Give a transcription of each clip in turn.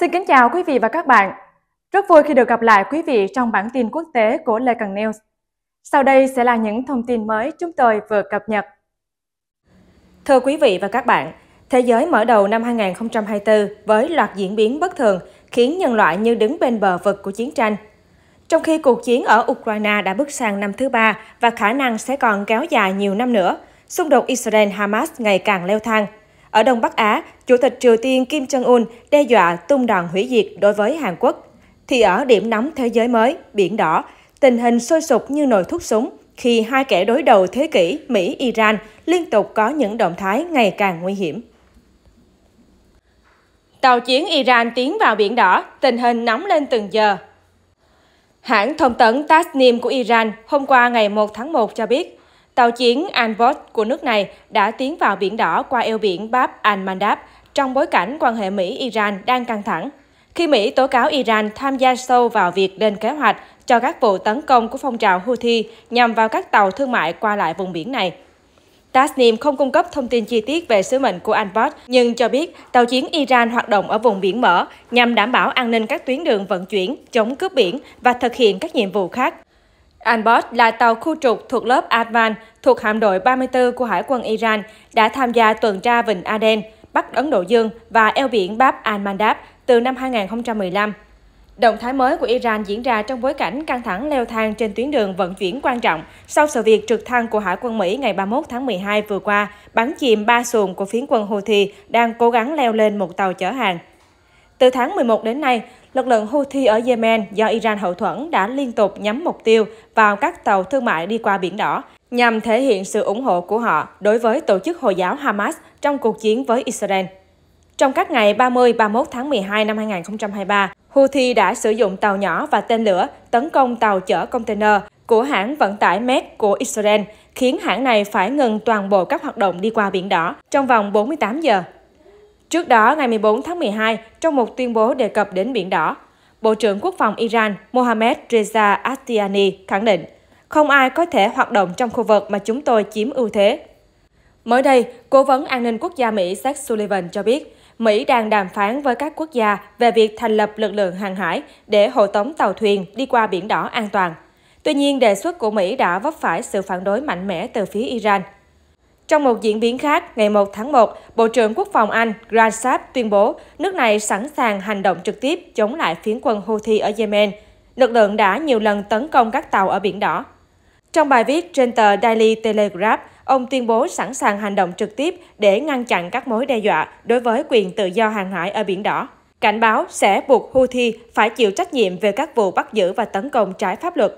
Xin kính chào quý vị và các bạn. Rất vui khi được gặp lại quý vị trong bản tin quốc tế của Lê Cần News. Sau đây sẽ là những thông tin mới chúng tôi vừa cập nhật. Thưa quý vị và các bạn, thế giới mở đầu năm 2024 với loạt diễn biến bất thường khiến nhân loại như đứng bên bờ vực của chiến tranh. Trong khi cuộc chiến ở Ukraine đã bước sang năm thứ ba và khả năng sẽ còn kéo dài nhiều năm nữa, xung đột Israel-Hamas ngày càng leo thang – ở Đông Bắc Á, Chủ tịch Triều Tiên Kim Jong-un đe dọa tung đòn hủy diệt đối với Hàn Quốc. Thì ở điểm nóng thế giới mới, Biển Đỏ, tình hình sôi sục như nồi thuốc súng khi hai kẻ đối đầu thế kỷ Mỹ-Iran liên tục có những động thái ngày càng nguy hiểm. Tàu chiến Iran tiến vào Biển Đỏ, tình hình nóng lên từng giờ. Hãng thông tấn Tasnim của Iran hôm qua ngày 1 tháng 1 cho biết, Tàu chiến Anbot của nước này đã tiến vào Biển Đỏ qua eo biển Bab al-Mandab trong bối cảnh quan hệ Mỹ-Iran đang căng thẳng. Khi Mỹ tố cáo Iran tham gia sâu vào việc lên kế hoạch cho các vụ tấn công của phong trào Houthi nhằm vào các tàu thương mại qua lại vùng biển này. Tasnim không cung cấp thông tin chi tiết về sứ mệnh của Anbot, nhưng cho biết tàu chiến Iran hoạt động ở vùng biển mở nhằm đảm bảo an ninh các tuyến đường vận chuyển, chống cướp biển và thực hiện các nhiệm vụ khác. Anbot là tàu khu trục thuộc lớp Advan thuộc hạm đội 34 của Hải quân Iran đã tham gia tuần tra Vịnh Aden, Bắc Ấn Độ Dương và eo biển Bab al-Mandab từ năm 2015. Động thái mới của Iran diễn ra trong bối cảnh căng thẳng leo thang trên tuyến đường vận chuyển quan trọng sau sự việc trực thăng của Hải quân Mỹ ngày 31 tháng 12 vừa qua bắn chìm ba xuồng của phiến quân Houthi đang cố gắng leo lên một tàu chở hàng. Từ tháng 11 đến nay, lực lượng Houthi ở Yemen do Iran hậu thuẫn đã liên tục nhắm mục tiêu vào các tàu thương mại đi qua Biển Đỏ, nhằm thể hiện sự ủng hộ của họ đối với tổ chức Hồi giáo Hamas trong cuộc chiến với Israel. Trong các ngày 30-31 tháng 12 năm 2023, Houthi đã sử dụng tàu nhỏ và tên lửa tấn công tàu chở container của hãng vận tải Met của Israel, khiến hãng này phải ngừng toàn bộ các hoạt động đi qua Biển Đỏ trong vòng 48 giờ. Trước đó, ngày 14 tháng 12, trong một tuyên bố đề cập đến Biển Đỏ, Bộ trưởng Quốc phòng Iran Mohammad Reza Astiani khẳng định, không ai có thể hoạt động trong khu vực mà chúng tôi chiếm ưu thế. Mới đây, Cố vấn An ninh Quốc gia Mỹ Seth Sullivan cho biết, Mỹ đang đàm phán với các quốc gia về việc thành lập lực lượng hàng hải để hộ tống tàu thuyền đi qua Biển Đỏ an toàn. Tuy nhiên, đề xuất của Mỹ đã vấp phải sự phản đối mạnh mẽ từ phía Iran – trong một diễn biến khác, ngày 1 tháng 1, Bộ trưởng Quốc phòng Anh Grant Grashab tuyên bố nước này sẵn sàng hành động trực tiếp chống lại phiến quân Houthi ở Yemen. Lực lượng đã nhiều lần tấn công các tàu ở Biển Đỏ. Trong bài viết trên tờ Daily Telegraph, ông tuyên bố sẵn sàng hành động trực tiếp để ngăn chặn các mối đe dọa đối với quyền tự do hàng hải ở Biển Đỏ. Cảnh báo sẽ buộc Houthi phải chịu trách nhiệm về các vụ bắt giữ và tấn công trái pháp luật.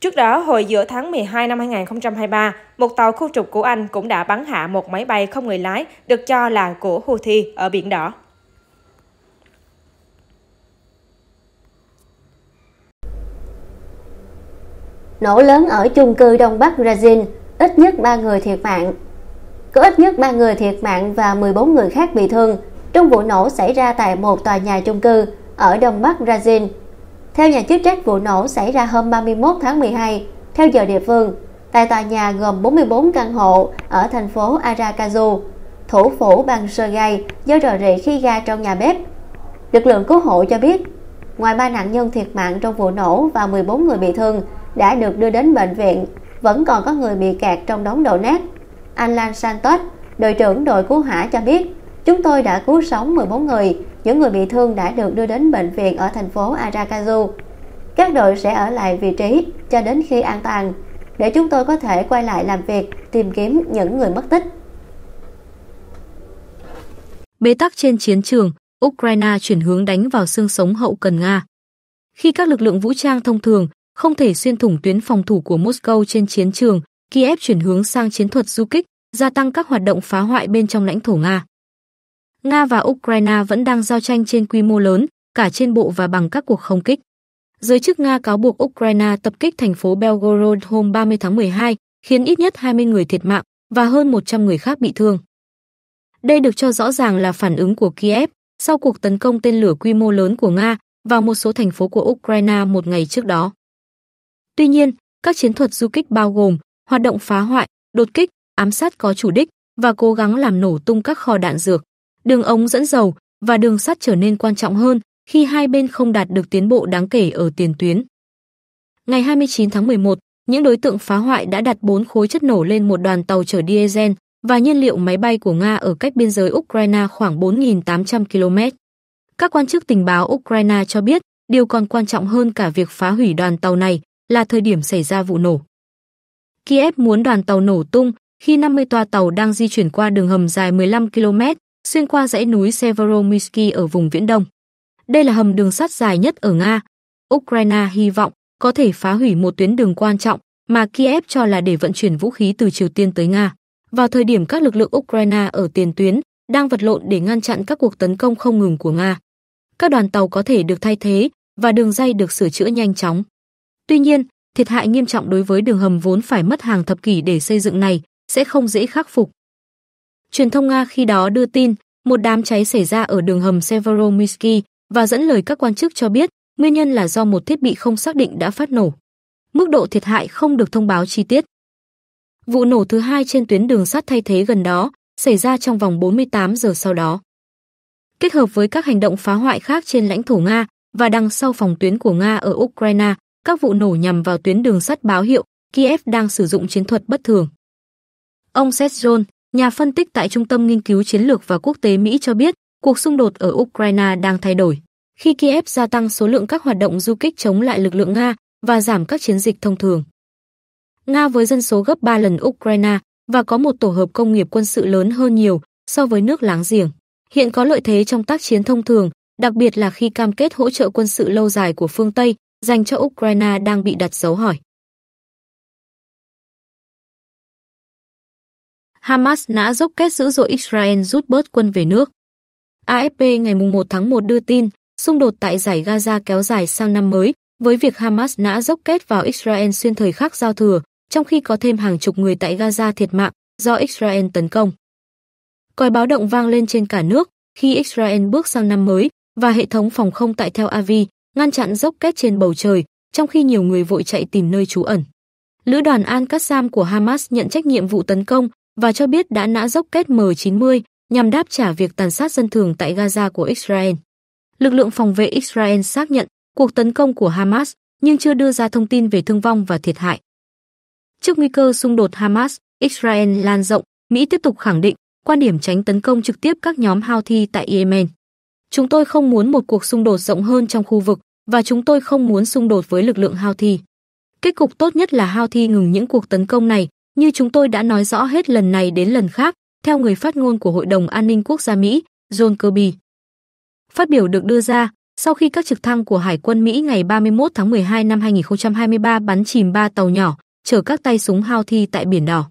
Trước đó, hồi giữa tháng 12 năm 2023, một tàu khu trục của Anh cũng đã bắn hạ một máy bay không người lái được cho là của Houthi ở Biển Đỏ. Nổ lớn ở chung cư Đông Bắc Brazil, ít nhất 3 người thiệt mạng. Có ít nhất 3 người thiệt mạng và 14 người khác bị thương trong vụ nổ xảy ra tại một tòa nhà chung cư ở Đông Bắc Brazil theo nhà chức trách vụ nổ xảy ra hôm 31 tháng 12, theo giờ địa phương, tại tòa nhà gồm 44 căn hộ ở thành phố Arakazu, thủ phủ bang Sergei do rò rỉ khi ga trong nhà bếp. Lực lượng cứu hộ cho biết, ngoài ba nạn nhân thiệt mạng trong vụ nổ và 14 người bị thương đã được đưa đến bệnh viện, vẫn còn có người bị kẹt trong đống đổ nát. Alan Santos, đội trưởng đội cứu hỏa cho biết, chúng tôi đã cứu sống 14 người những người bị thương đã được đưa đến bệnh viện ở thành phố Arakazu. Các đội sẽ ở lại vị trí cho đến khi an toàn, để chúng tôi có thể quay lại làm việc tìm kiếm những người mất tích. Bế tắc trên chiến trường, Ukraine chuyển hướng đánh vào xương sống hậu cần Nga. Khi các lực lượng vũ trang thông thường không thể xuyên thủng tuyến phòng thủ của Moscow trên chiến trường, Kiev chuyển hướng sang chiến thuật du kích, gia tăng các hoạt động phá hoại bên trong lãnh thổ Nga. Nga và Ukraine vẫn đang giao tranh trên quy mô lớn, cả trên bộ và bằng các cuộc không kích. Giới chức Nga cáo buộc Ukraine tập kích thành phố Belgorod hôm 30 tháng 12, khiến ít nhất 20 người thiệt mạng và hơn 100 người khác bị thương. Đây được cho rõ ràng là phản ứng của Kiev sau cuộc tấn công tên lửa quy mô lớn của Nga vào một số thành phố của Ukraine một ngày trước đó. Tuy nhiên, các chiến thuật du kích bao gồm hoạt động phá hoại, đột kích, ám sát có chủ đích và cố gắng làm nổ tung các kho đạn dược. Đường ống dẫn dầu và đường sắt trở nên quan trọng hơn khi hai bên không đạt được tiến bộ đáng kể ở tiền tuyến. Ngày 29 tháng 11, những đối tượng phá hoại đã đặt 4 khối chất nổ lên một đoàn tàu chở diesel và nhiên liệu máy bay của Nga ở cách biên giới Ukraine khoảng 4.800 km. Các quan chức tình báo Ukraine cho biết, điều còn quan trọng hơn cả việc phá hủy đoàn tàu này là thời điểm xảy ra vụ nổ. Kiev muốn đoàn tàu nổ tung khi 50 toa tàu đang di chuyển qua đường hầm dài 15 km xuyên qua dãy núi Severomirsky ở vùng Viễn Đông. Đây là hầm đường sắt dài nhất ở Nga. Ukraine hy vọng có thể phá hủy một tuyến đường quan trọng mà Kiev cho là để vận chuyển vũ khí từ Triều Tiên tới Nga. Vào thời điểm các lực lượng Ukraine ở tiền tuyến đang vật lộn để ngăn chặn các cuộc tấn công không ngừng của Nga, các đoàn tàu có thể được thay thế và đường dây được sửa chữa nhanh chóng. Tuy nhiên, thiệt hại nghiêm trọng đối với đường hầm vốn phải mất hàng thập kỷ để xây dựng này sẽ không dễ khắc phục. Truyền thông Nga khi đó đưa tin một đám cháy xảy ra ở đường hầm Severomysky và dẫn lời các quan chức cho biết nguyên nhân là do một thiết bị không xác định đã phát nổ. Mức độ thiệt hại không được thông báo chi tiết. Vụ nổ thứ hai trên tuyến đường sắt thay thế gần đó xảy ra trong vòng 48 giờ sau đó. Kết hợp với các hành động phá hoại khác trên lãnh thổ Nga và đằng sau phòng tuyến của Nga ở Ukraine, các vụ nổ nhằm vào tuyến đường sắt báo hiệu Kiev đang sử dụng chiến thuật bất thường. Ông Seth John, Nhà phân tích tại Trung tâm Nghiên cứu Chiến lược và Quốc tế Mỹ cho biết, cuộc xung đột ở Ukraine đang thay đổi. Khi Kiev gia tăng số lượng các hoạt động du kích chống lại lực lượng Nga và giảm các chiến dịch thông thường. Nga với dân số gấp 3 lần Ukraine và có một tổ hợp công nghiệp quân sự lớn hơn nhiều so với nước láng giềng. Hiện có lợi thế trong tác chiến thông thường, đặc biệt là khi cam kết hỗ trợ quân sự lâu dài của phương Tây dành cho Ukraine đang bị đặt dấu hỏi. Hamas nã dốc kết dữ dội Israel rút bớt quân về nước. AFP ngày 1 tháng 1 đưa tin, xung đột tại giải Gaza kéo dài sang năm mới, với việc Hamas nã dốc kết vào Israel xuyên thời khắc giao thừa, trong khi có thêm hàng chục người tại Gaza thiệt mạng do Israel tấn công. Còi báo động vang lên trên cả nước khi Israel bước sang năm mới và hệ thống phòng không tại Tel Aviv ngăn chặn dốc kết trên bầu trời, trong khi nhiều người vội chạy tìm nơi trú ẩn. Lữ đoàn Al-Qassam của Hamas nhận trách nhiệm vụ tấn công và cho biết đã nã dốc kết M90 nhằm đáp trả việc tàn sát dân thường tại Gaza của Israel. Lực lượng phòng vệ Israel xác nhận cuộc tấn công của Hamas nhưng chưa đưa ra thông tin về thương vong và thiệt hại. Trước nguy cơ xung đột Hamas, Israel lan rộng, Mỹ tiếp tục khẳng định quan điểm tránh tấn công trực tiếp các nhóm Houthi tại Yemen. Chúng tôi không muốn một cuộc xung đột rộng hơn trong khu vực và chúng tôi không muốn xung đột với lực lượng Houthi. Kết cục tốt nhất là Houthi ngừng những cuộc tấn công này như chúng tôi đã nói rõ hết lần này đến lần khác, theo người phát ngôn của Hội đồng An ninh Quốc gia Mỹ, John Kirby. Phát biểu được đưa ra sau khi các trực thăng của Hải quân Mỹ ngày 31 tháng 12 năm 2023 bắn chìm ba tàu nhỏ chở các tay súng hao thi tại Biển Đỏ.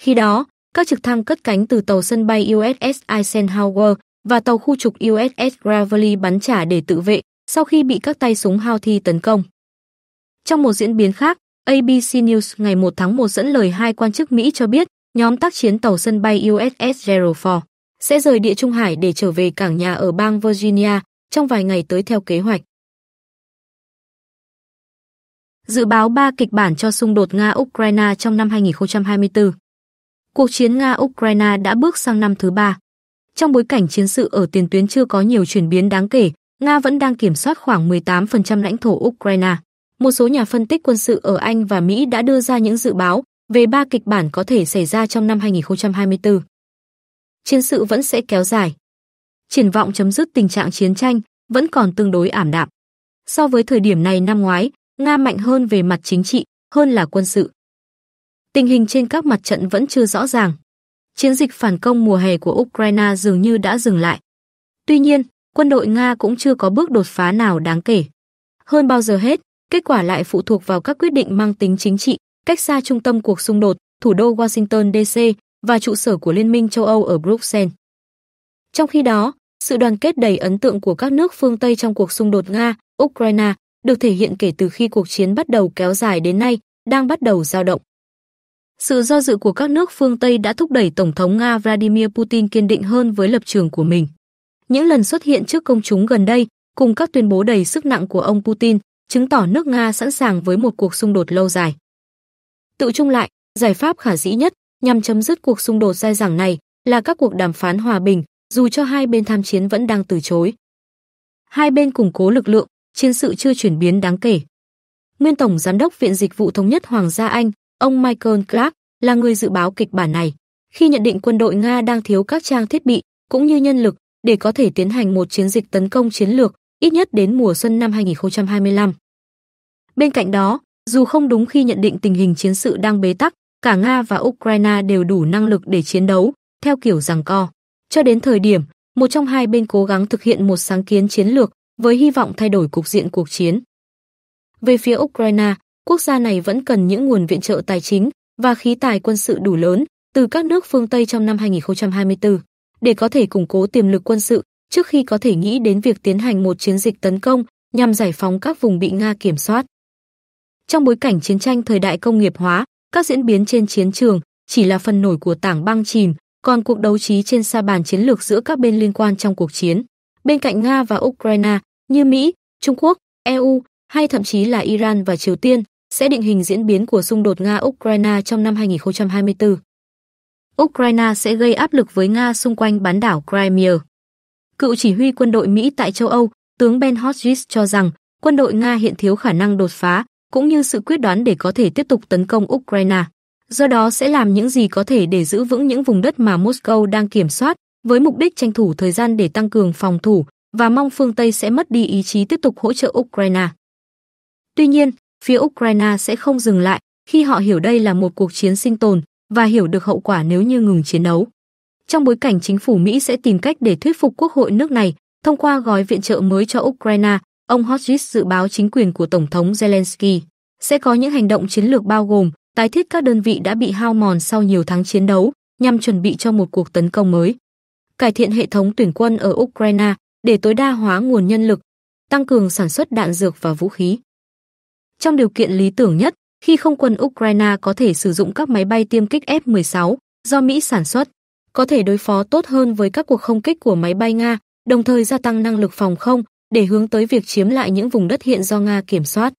Khi đó, các trực thăng cất cánh từ tàu sân bay USS Eisenhower và tàu khu trục USS Gravely bắn trả để tự vệ sau khi bị các tay súng hao thi tấn công. Trong một diễn biến khác, ABC News ngày 1 tháng 1 dẫn lời hai quan chức Mỹ cho biết, nhóm tác chiến tàu sân bay USS Gerald Ford sẽ rời địa Trung Hải để trở về cảng nhà ở bang Virginia trong vài ngày tới theo kế hoạch. Dự báo ba kịch bản cho xung đột Nga-Ukraine trong năm 2024 Cuộc chiến Nga-Ukraine đã bước sang năm thứ ba. Trong bối cảnh chiến sự ở tiền tuyến chưa có nhiều chuyển biến đáng kể, Nga vẫn đang kiểm soát khoảng 18% lãnh thổ Ukraine một số nhà phân tích quân sự ở Anh và Mỹ đã đưa ra những dự báo về ba kịch bản có thể xảy ra trong năm 2024. Chiến sự vẫn sẽ kéo dài. Triển vọng chấm dứt tình trạng chiến tranh vẫn còn tương đối ảm đạm. So với thời điểm này năm ngoái, Nga mạnh hơn về mặt chính trị hơn là quân sự. Tình hình trên các mặt trận vẫn chưa rõ ràng. Chiến dịch phản công mùa hè của Ukraine dường như đã dừng lại. Tuy nhiên, quân đội Nga cũng chưa có bước đột phá nào đáng kể. Hơn bao giờ hết, kết quả lại phụ thuộc vào các quyết định mang tính chính trị, cách xa trung tâm cuộc xung đột, thủ đô Washington DC và trụ sở của Liên minh châu Âu ở Bruxelles. Trong khi đó, sự đoàn kết đầy ấn tượng của các nước phương Tây trong cuộc xung đột Nga, Ukraine được thể hiện kể từ khi cuộc chiến bắt đầu kéo dài đến nay, đang bắt đầu dao động. Sự do dự của các nước phương Tây đã thúc đẩy Tổng thống Nga Vladimir Putin kiên định hơn với lập trường của mình. Những lần xuất hiện trước công chúng gần đây, cùng các tuyên bố đầy sức nặng của ông Putin, chứng tỏ nước Nga sẵn sàng với một cuộc xung đột lâu dài. Tự chung lại, giải pháp khả dĩ nhất nhằm chấm dứt cuộc xung đột dai dẳng này là các cuộc đàm phán hòa bình, dù cho hai bên tham chiến vẫn đang từ chối. Hai bên củng cố lực lượng, chiến sự chưa chuyển biến đáng kể. Nguyên tổng giám đốc Viện Dịch vụ Thống nhất Hoàng gia Anh, ông Michael Clark là người dự báo kịch bản này, khi nhận định quân đội Nga đang thiếu các trang thiết bị cũng như nhân lực để có thể tiến hành một chiến dịch tấn công chiến lược ít nhất đến mùa xuân năm 2025. Bên cạnh đó, dù không đúng khi nhận định tình hình chiến sự đang bế tắc, cả Nga và Ukraine đều đủ năng lực để chiến đấu, theo kiểu rằng co. Cho đến thời điểm, một trong hai bên cố gắng thực hiện một sáng kiến chiến lược với hy vọng thay đổi cục diện cuộc chiến. Về phía Ukraine, quốc gia này vẫn cần những nguồn viện trợ tài chính và khí tài quân sự đủ lớn từ các nước phương Tây trong năm 2024 để có thể củng cố tiềm lực quân sự trước khi có thể nghĩ đến việc tiến hành một chiến dịch tấn công nhằm giải phóng các vùng bị Nga kiểm soát. Trong bối cảnh chiến tranh thời đại công nghiệp hóa, các diễn biến trên chiến trường chỉ là phần nổi của tảng băng chìm, còn cuộc đấu trí trên sa bàn chiến lược giữa các bên liên quan trong cuộc chiến, bên cạnh Nga và Ukraine, như Mỹ, Trung Quốc, EU hay thậm chí là Iran và Triều Tiên, sẽ định hình diễn biến của xung đột Nga-Ukraine trong năm 2024. Ukraine sẽ gây áp lực với Nga xung quanh bán đảo Crimea. Cựu chỉ huy quân đội Mỹ tại châu Âu, tướng Ben Hodges cho rằng quân đội Nga hiện thiếu khả năng đột phá cũng như sự quyết đoán để có thể tiếp tục tấn công Ukraine. Do đó sẽ làm những gì có thể để giữ vững những vùng đất mà Moscow đang kiểm soát, với mục đích tranh thủ thời gian để tăng cường phòng thủ và mong phương Tây sẽ mất đi ý chí tiếp tục hỗ trợ Ukraine. Tuy nhiên, phía Ukraine sẽ không dừng lại khi họ hiểu đây là một cuộc chiến sinh tồn và hiểu được hậu quả nếu như ngừng chiến đấu trong bối cảnh chính phủ Mỹ sẽ tìm cách để thuyết phục quốc hội nước này thông qua gói viện trợ mới cho Ukraine, ông Hodges dự báo chính quyền của Tổng thống Zelensky sẽ có những hành động chiến lược bao gồm tái thiết các đơn vị đã bị hao mòn sau nhiều tháng chiến đấu nhằm chuẩn bị cho một cuộc tấn công mới, cải thiện hệ thống tuyển quân ở Ukraine để tối đa hóa nguồn nhân lực, tăng cường sản xuất đạn dược và vũ khí. Trong điều kiện lý tưởng nhất, khi không quân Ukraine có thể sử dụng các máy bay tiêm kích F-16 do Mỹ sản xuất, có thể đối phó tốt hơn với các cuộc không kích của máy bay Nga, đồng thời gia tăng năng lực phòng không để hướng tới việc chiếm lại những vùng đất hiện do Nga kiểm soát.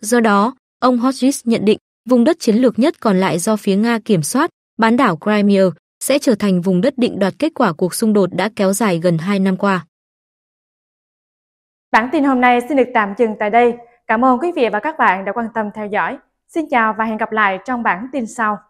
Do đó, ông Hodges nhận định vùng đất chiến lược nhất còn lại do phía Nga kiểm soát, bán đảo Crimea, sẽ trở thành vùng đất định đoạt kết quả cuộc xung đột đã kéo dài gần 2 năm qua. Bản tin hôm nay xin được tạm dừng tại đây. Cảm ơn quý vị và các bạn đã quan tâm theo dõi. Xin chào và hẹn gặp lại trong bản tin sau.